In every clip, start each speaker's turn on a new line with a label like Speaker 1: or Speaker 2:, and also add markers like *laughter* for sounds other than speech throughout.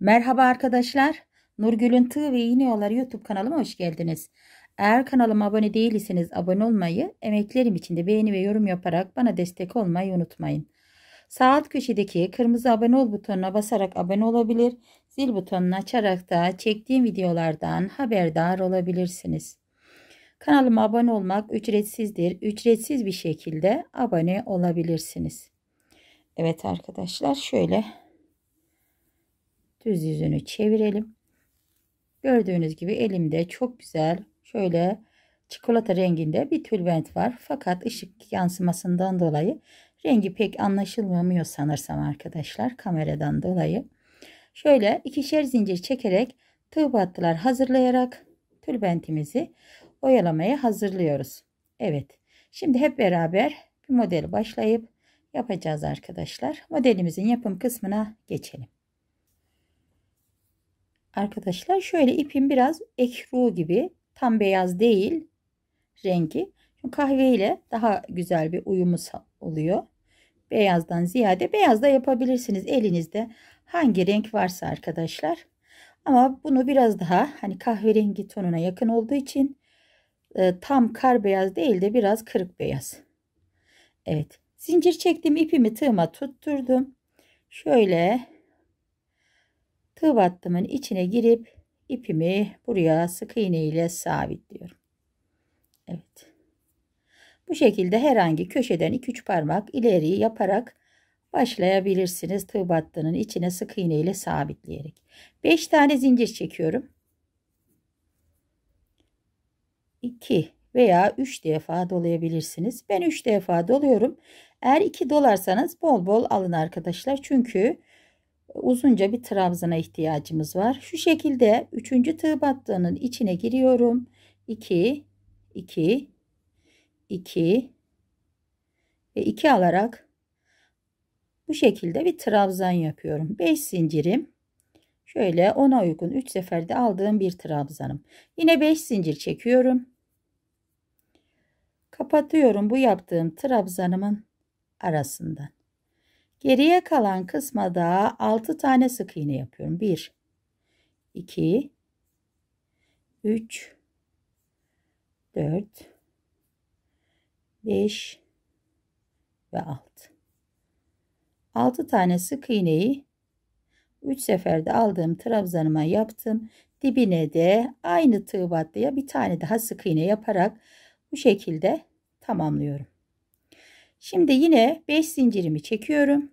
Speaker 1: Merhaba arkadaşlar. Nurgül'ün Tığ ve İğne Yolları YouTube kanalıma hoş geldiniz. Eğer kanalıma abone değilseniz abone olmayı, emeklerim için de beğeni ve yorum yaparak bana destek olmayı unutmayın. Sağ alt köşedeki kırmızı abone ol butonuna basarak abone olabilir, zil butonunu açarak da çektiğim videolardan haberdar olabilirsiniz. Kanalıma abone olmak ücretsizdir. Ücretsiz bir şekilde abone olabilirsiniz. Evet arkadaşlar şöyle düz yüzünü çevirelim. Gördüğünüz gibi elimde çok güzel şöyle çikolata renginde bir tülbent var. Fakat ışık yansımasından dolayı rengi pek anlaşılmamıyor sanırsam arkadaşlar kameradan dolayı. Şöyle ikişer zincir çekerek tığ battılar hazırlayarak tülbentimizi oyalamaya hazırlıyoruz. Evet şimdi hep beraber bir model başlayıp yapacağız arkadaşlar. Modelimizin yapım kısmına geçelim arkadaşlar şöyle ipim biraz ekru gibi tam beyaz değil rengi. Çünkü kahve ile daha güzel bir uyumu oluyor. Beyazdan ziyade beyaz da yapabilirsiniz elinizde hangi renk varsa arkadaşlar. Ama bunu biraz daha hani kahverengi tonuna yakın olduğu için e, tam kar beyaz değil de biraz kırık beyaz. Evet zincir çektim ipimi tığıma tutturdum. Şöyle tığ battımın içine girip ipimi buraya sık iğne ile sabitliyorum. Evet. Bu şekilde herhangi köşeden 2-3 parmak ileri yaparak başlayabilirsiniz tığ battının içine sık iğne ile sabitleyerek. 5 tane zincir çekiyorum. 2 veya 3 defa dolayabilirsiniz. Ben 3 defa doluyorum. Eğer 2 dolarsanız bol bol alın arkadaşlar. Çünkü uzunca bir trabzana ihtiyacımız var. Şu şekilde 3. tığ battığının içine giriyorum. 2 2 2 ve 2 alarak bu şekilde bir trabzan yapıyorum. 5 zincirim. Şöyle ona uygun 3 seferde aldığım bir trabzanım. Yine 5 zincir çekiyorum. Kapatıyorum bu yaptığım trabzanımın arasından. Geriye kalan kısma da 6 tane sık iğne yapıyorum. 1 2 3 4 5 ve 6. 6 tane sık iğneyi 3 seferde aldığım trabzanıma yaptım. Dibine de aynı tığ battıya bir tane daha sık iğne yaparak bu şekilde tamamlıyorum. Şimdi yine 5 zincirimi çekiyorum.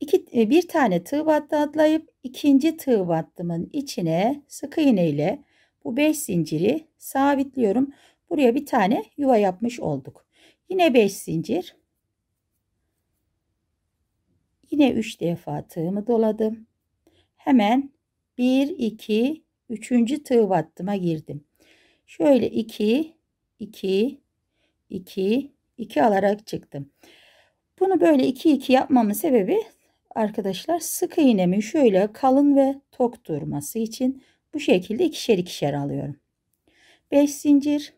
Speaker 1: İki, e, bir tane tığ battı atlayıp ikinci tığ battımın içine sık iğne ile bu 5 zinciri sabitliyorum. Buraya bir tane yuva yapmış olduk. Yine 5 zincir. Yine 3 defa tığımı doladım. Hemen 1, 2, 3. tığ battıma girdim. Şöyle 2, 2, 2, 2 alarak çıktım. Bunu böyle 2, 2 yapmamın sebebi arkadaşlar sık iğnemi şöyle kalın ve tok durması için bu şekilde ikişer ikişer alıyorum. 5 zincir.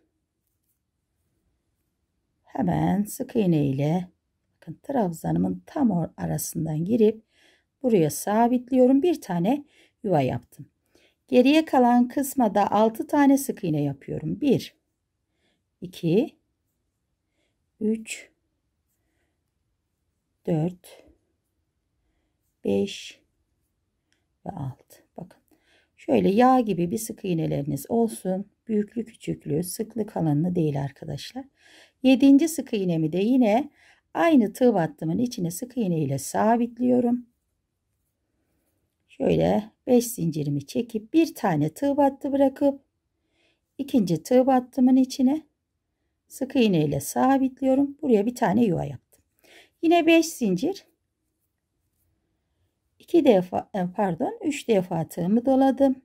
Speaker 1: Hemen sık iğne ile bakın trabzanımın tam arasından girip buraya sabitliyorum. Bir tane yuva yaptım. Geriye kalan kısma da 6 tane sık iğne yapıyorum. 1 2 3 4 5 ve 6. Bakın şöyle yağ gibi bir sık iğneleriniz olsun. Büyüklü küçüklü sıklık alanını değil arkadaşlar. 7. sık iğnemi de yine aynı tığ battımın içine sık iğne ile sabitliyorum. Şöyle 5 zincirimi çekip bir tane tığ battı bırakıp ikinci tığ battımın içine Sık iğne ile sabitliyorum. Buraya bir tane yuva yaptım. Yine 5 zincir. 2 defa e, pardon 3 defa tığımı doladım.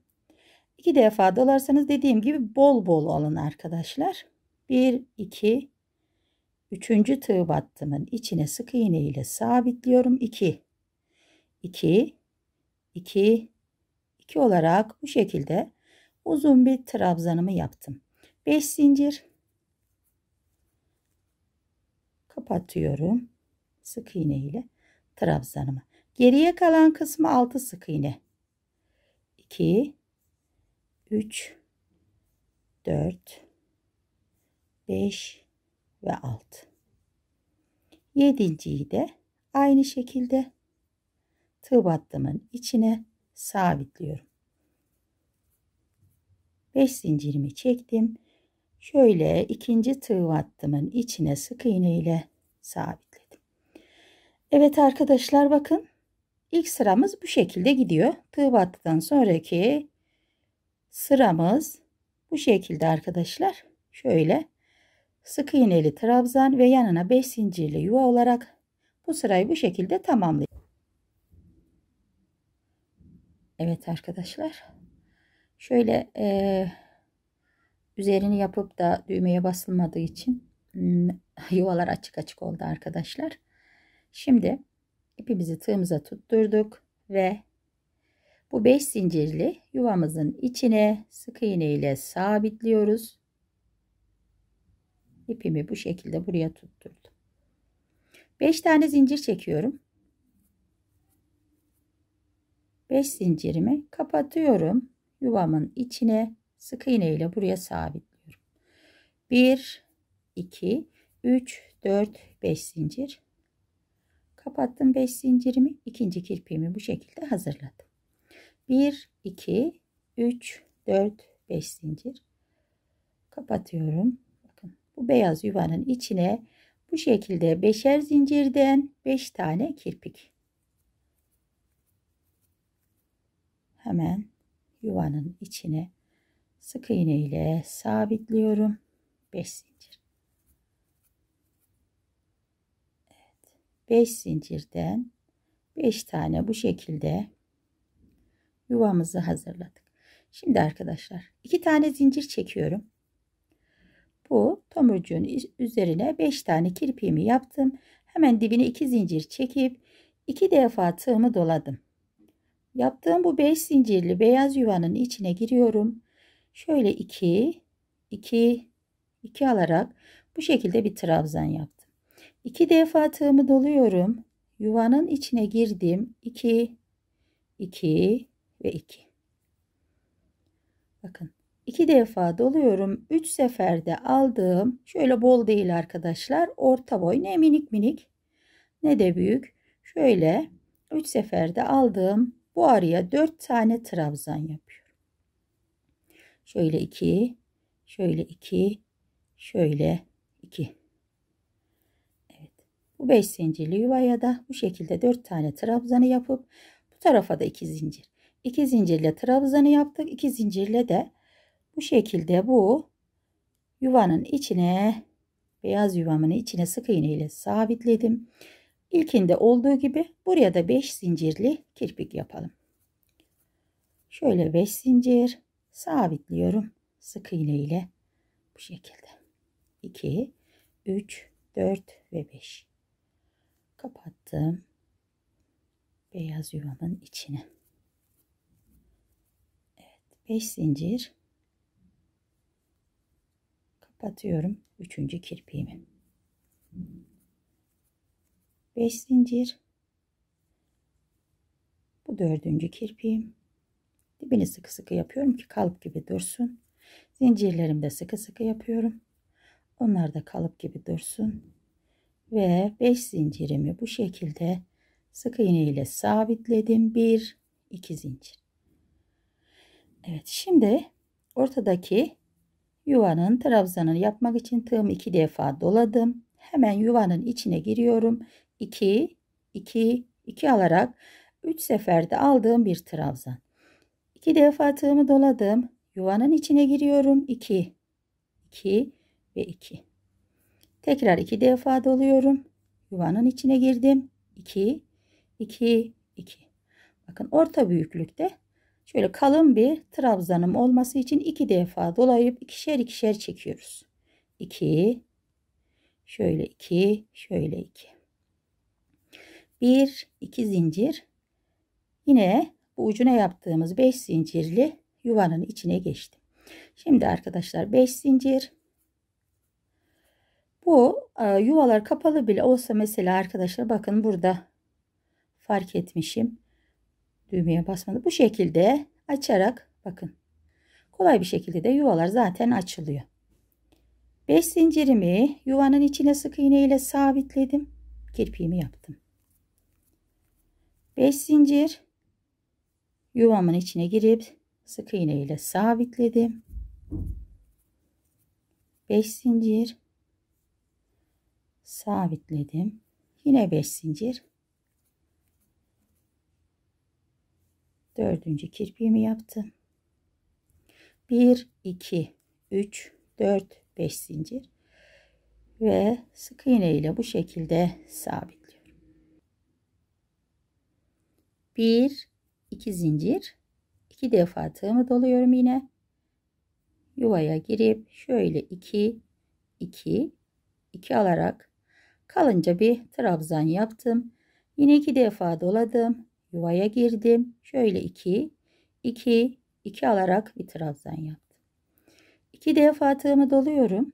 Speaker 1: 2 defa dolarsanız dediğim gibi bol bol alın arkadaşlar. 1 2 3. tığ battımın içine sık iğne ile sabitliyorum. 2 2 2 2 olarak bu şekilde uzun bir trabzanımı yaptım. 5 zincir kapatıyorum. Sık iğne ile trabzanımı. Geriye kalan kısmı 6 sık iğne. 2 3 4 5 ve 6. Yedinciyi de aynı şekilde tığ battımın içine sabitliyorum. 5 zincirimi çektim. Şöyle ikinci tığ attımın içine sık iğne ile sabitledim. Evet arkadaşlar bakın. ilk sıramız bu şekilde gidiyor. Tığ battıktan sonraki sıramız bu şekilde arkadaşlar. Şöyle sık iğneli trabzan ve yanına 5 zincirli yuva olarak bu sırayı bu şekilde tamamlayın. Evet arkadaşlar. Şöyle eee üzerini yapıp da düğmeye basılmadığı için hmm, *laughs* yuvalar açık açık oldu arkadaşlar. Şimdi ipimizi tığımıza tutturduk ve bu 5 zincirli yuvamızın içine sık iğne ile sabitliyoruz. İpimi bu şekilde buraya tutturdum. 5 tane zincir çekiyorum. 5 zincirimi kapatıyorum. Yuvamın içine sık iğne ile buraya sabitliyorum. 1 2 3 4 5 zincir kapattım 5 zincirimi ikinci kirpiğimi bu şekilde hazırladım 1 2 3 4 5 zincir kapatıyorum bakın bu beyaz yuvanın içine bu şekilde beşer zincirden 5 tane kirpik hemen yuvanın içine sık iğne ile sabitliyorum. 5 zincir. Evet. 5 zincirden 5 tane bu şekilde yuvamızı hazırladık. Şimdi arkadaşlar iki tane zincir çekiyorum. Bu tomurcuğun üzerine 5 tane kirpiğimi yaptım. Hemen dibine 2 zincir çekip 2 defa tığımı doladım. Yaptığım bu 5 zincirli beyaz yuvanın içine giriyorum. Şöyle 2, 2, 2 alarak bu şekilde bir trabzan yaptım. 2 defa tığımı doluyorum. Yuvanın içine girdim. 2, 2 ve 2. Bakın 2 defa doluyorum. 3 seferde aldığım şöyle bol değil arkadaşlar. Orta boy ne minik minik ne de büyük. Şöyle 3 seferde aldığım bu araya 4 tane trabzan yapıyorum. Şöyle 2, şöyle 2, şöyle 2. Evet. Bu 5 zincirli yuvaya da bu şekilde 4 tane trabzanı yapıp bu tarafa da 2 zincir. 2 zincirle trabzanı yaptık. 2 zincirle de bu şekilde bu yuvanın içine beyaz yuvamın içine sık iğne ile sabitledim. İlkinde olduğu gibi buraya da 5 zincirli kirpik yapalım. Şöyle 5 zincir sabitliyorum. Sık iğne ile bu şekilde. 2, 3, 4 ve 5. Kapattım. Beyaz yuvanın içine. Evet, 5 zincir. Kapatıyorum üçüncü kirpiğimi. 5 zincir. Bu dördüncü kirpiğim. Dibini sıkı sıkı yapıyorum ki kalıp gibi dursun. Zincirlerimde de sıkı sıkı yapıyorum. Onlar da kalıp gibi dursun. Ve 5 zincirimi bu şekilde sık iğne ile sabitledim. 1 2 zincir. Evet şimdi ortadaki yuvanın trabzanını yapmak için tığım 2 defa doladım. Hemen yuvanın içine giriyorum. 2 2 2 alarak 3 seferde aldığım bir trabzan. 2 defa tığımı doladım. Yuvanın içine giriyorum. 2 2 ve 2. Tekrar 2 defa doluyorum. Yuvanın içine girdim. 2 2 2. Bakın orta büyüklükte şöyle kalın bir trabzanım olması için 2 defa dolayıp ikişer ikişer çekiyoruz. 2 şöyle 2 şöyle 2. 1 2 zincir. Yine bu ucuna yaptığımız 5 zincirli yuvanın içine geçtim. Şimdi arkadaşlar 5 zincir. Bu e, yuvalar kapalı bile olsa mesela arkadaşlar bakın burada fark etmişim. Düğmeye basmadı. Bu şekilde açarak bakın. Kolay bir şekilde de yuvalar zaten açılıyor. 5 zincirimi yuvanın içine sık iğne ile sabitledim. Kirpiğimi yaptım. 5 zincir yuvamın içine girip sık iğne ile sabitledim. 5 zincir sabitledim. Yine 5 zincir. Dördüncü kirpiğimi yaptım. 1 2 3 4 5 zincir ve sık iğne ile bu şekilde sabitliyorum. 1 2 zincir 2 defa tığımı doluyorum yine yuvaya girip şöyle 2 2 2 alarak kalınca bir trabzan yaptım yine 2 defa doladım yuvaya girdim şöyle 2 2 2 alarak bir trabzan yaptım 2 defa tığımı doluyorum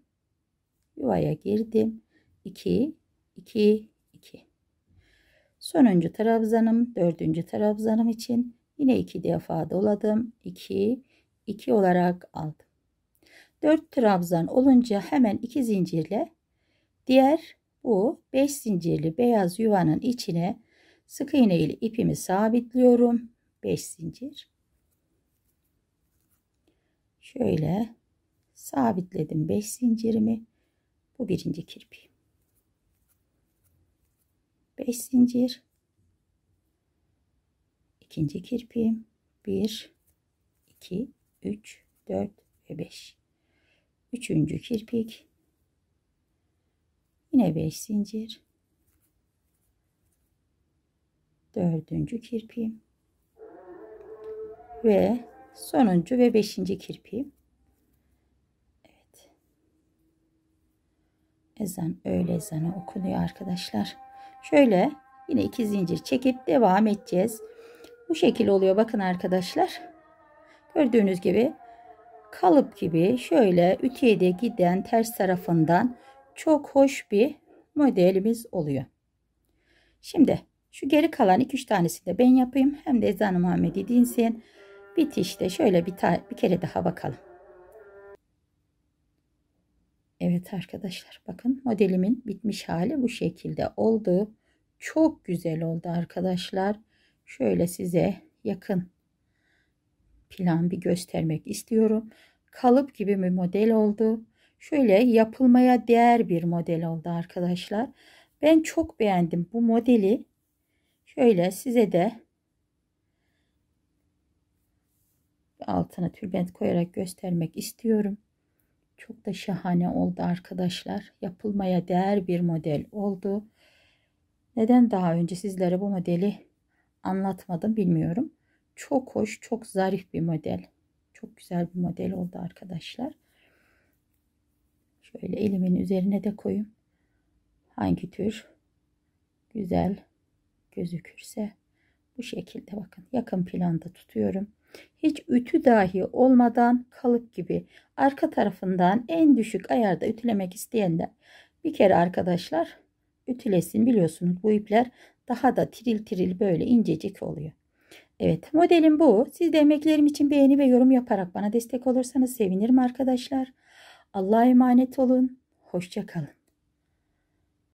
Speaker 1: yuvaya girdim 2 2 Sonuncu trabzanım, dördüncü trabzanım için yine iki defa doladım. 2, 2 olarak aldım. 4 trabzan olunca hemen iki zincirle diğer bu 5 zincirli beyaz yuvanın içine sık iğne ile ipimi sabitliyorum. 5 zincir. Şöyle sabitledim 5 zincirimi. Bu birinci kirpi. 5 zincir ikinci kirpiğim 1 2 3 4 ve 5 üçüncü kirpik yine 5 zincir dördüncü kirpiğim ve sonuncu ve beşinci kirpiğim evet ezan öğle ezanı okunuyor arkadaşlar Şöyle yine iki zincir çekip devam edeceğiz. Bu şekil oluyor bakın arkadaşlar. Gördüğünüz gibi kalıp gibi şöyle ütüye de giden ters tarafından çok hoş bir modelimiz oluyor. Şimdi şu geri kalan 2-3 tanesini de ben yapayım. Hem de ezan Muhammed'i dinsin. Bitişte şöyle bir, bir kere daha bakalım. Evet arkadaşlar bakın modelimin bitmiş hali bu şekilde oldu. Çok güzel oldu arkadaşlar. Şöyle size yakın plan bir göstermek istiyorum. Kalıp gibi bir model oldu. Şöyle yapılmaya değer bir model oldu arkadaşlar. Ben çok beğendim bu modeli. Şöyle size de altına tülbent koyarak göstermek istiyorum. Çok da şahane oldu arkadaşlar. Yapılmaya değer bir model oldu. Neden daha önce sizlere bu modeli anlatmadım bilmiyorum. Çok hoş, çok zarif bir model. Çok güzel bir model oldu arkadaşlar. Şöyle elimin üzerine de koyayım. Hangi tür güzel gözükürse bu şekilde bakın yakın planda tutuyorum. Hiç ütü dahi olmadan kalıp gibi arka tarafından en düşük ayarda ütülemek isteyenler bir kere arkadaşlar ütülesin biliyorsunuz bu ipler daha da tiril tiril böyle incecik oluyor. Evet modelim bu. Siz de emeklerim için beğeni ve yorum yaparak bana destek olursanız sevinirim arkadaşlar. Allah'a emanet olun. Hoşçakalın.